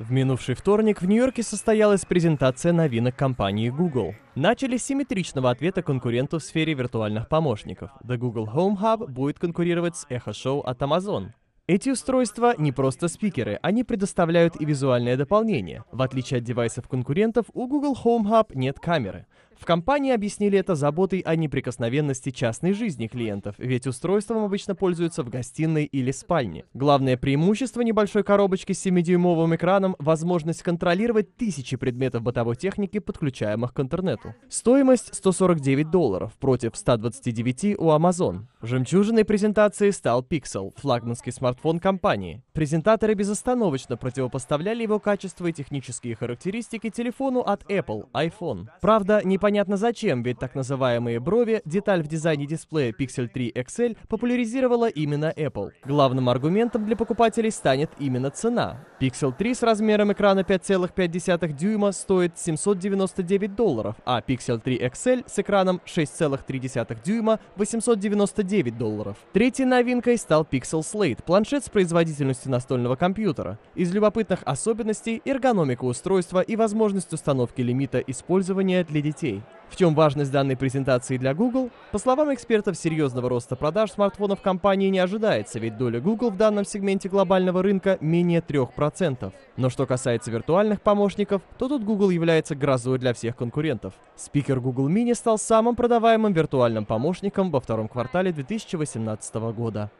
В минувший вторник в Нью-Йорке состоялась презентация новинок компании Google. Начали с симметричного ответа конкуренту в сфере виртуальных помощников. The Google Home Hub будет конкурировать с Echo Show от Amazon. Эти устройства не просто спикеры, они предоставляют и визуальное дополнение. В отличие от девайсов конкурентов, у Google Home Hub нет камеры. В компании объяснили это заботой о неприкосновенности частной жизни клиентов, ведь устройством обычно пользуются в гостиной или спальне. Главное преимущество небольшой коробочки с 7-дюймовым экраном – возможность контролировать тысячи предметов бытовой техники, подключаемых к интернету. Стоимость 149 долларов против 129 у Amazon. Жемчужиной презентации стал Pixel, флагманский смартфон компании. Презентаторы безостановочно противопоставляли его качество и технические характеристики телефону от Apple, iPhone. Правда, непонятно, понятно зачем, ведь так называемые брови, деталь в дизайне дисплея Pixel 3 XL, популяризировала именно Apple. Главным аргументом для покупателей станет именно цена. Pixel 3 с размером экрана 5,5 дюйма стоит 799 долларов, а Pixel 3 XL с экраном 6,3 дюйма 899 долларов. Третьей новинкой стал Pixel Slate, планшет с производительностью настольного компьютера. Из любопытных особенностей эргономика устройства и возможность установки лимита использования для детей. В чем важность данной презентации для Google? По словам экспертов, серьезного роста продаж смартфонов компании не ожидается, ведь доля Google в данном сегменте глобального рынка менее 3%. Но что касается виртуальных помощников, то тут Google является грозой для всех конкурентов. Спикер Google Mini стал самым продаваемым виртуальным помощником во втором квартале 2018 года.